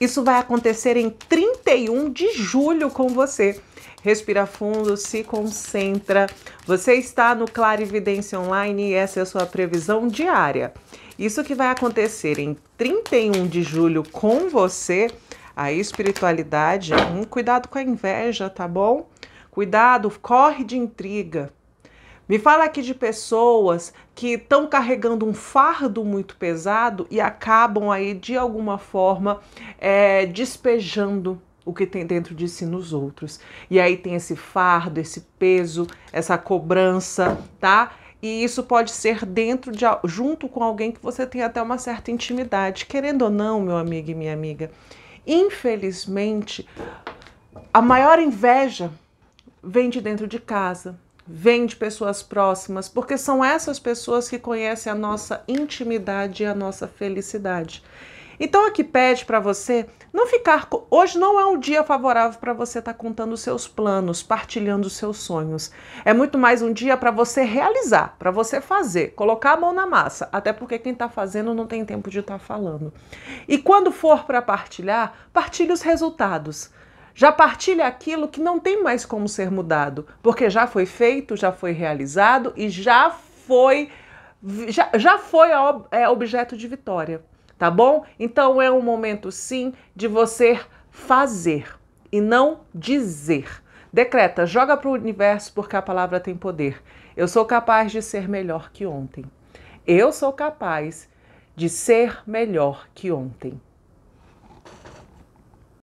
Isso vai acontecer em 31 de julho com você. Respira fundo, se concentra. Você está no Clarividência Online e essa é a sua previsão diária. Isso que vai acontecer em 31 de julho com você, a espiritualidade, Um cuidado com a inveja, tá bom? Cuidado, corre de intriga, me fala aqui de pessoas que estão carregando um fardo muito pesado e acabam aí de alguma forma é, despejando o que tem dentro de si nos outros. E aí tem esse fardo, esse peso, essa cobrança, tá? E isso pode ser dentro de junto com alguém que você tem até uma certa intimidade, querendo ou não, meu amigo e minha amiga. Infelizmente, a maior inveja vem de dentro de casa vem de pessoas próximas, porque são essas pessoas que conhecem a nossa intimidade e a nossa felicidade. Então aqui pede para você não ficar. Hoje não é um dia favorável para você estar tá contando os seus planos, partilhando os seus sonhos. É muito mais um dia para você realizar, para você fazer, colocar a mão na massa. Até porque quem está fazendo não tem tempo de estar tá falando. E quando for para partilhar, partilhe os resultados já partilha aquilo que não tem mais como ser mudado, porque já foi feito, já foi realizado e já foi já, já foi é, objeto de vitória, tá bom? Então é um momento sim de você fazer e não dizer. Decreta, joga para o universo porque a palavra tem poder. Eu sou capaz de ser melhor que ontem. Eu sou capaz de ser melhor que ontem.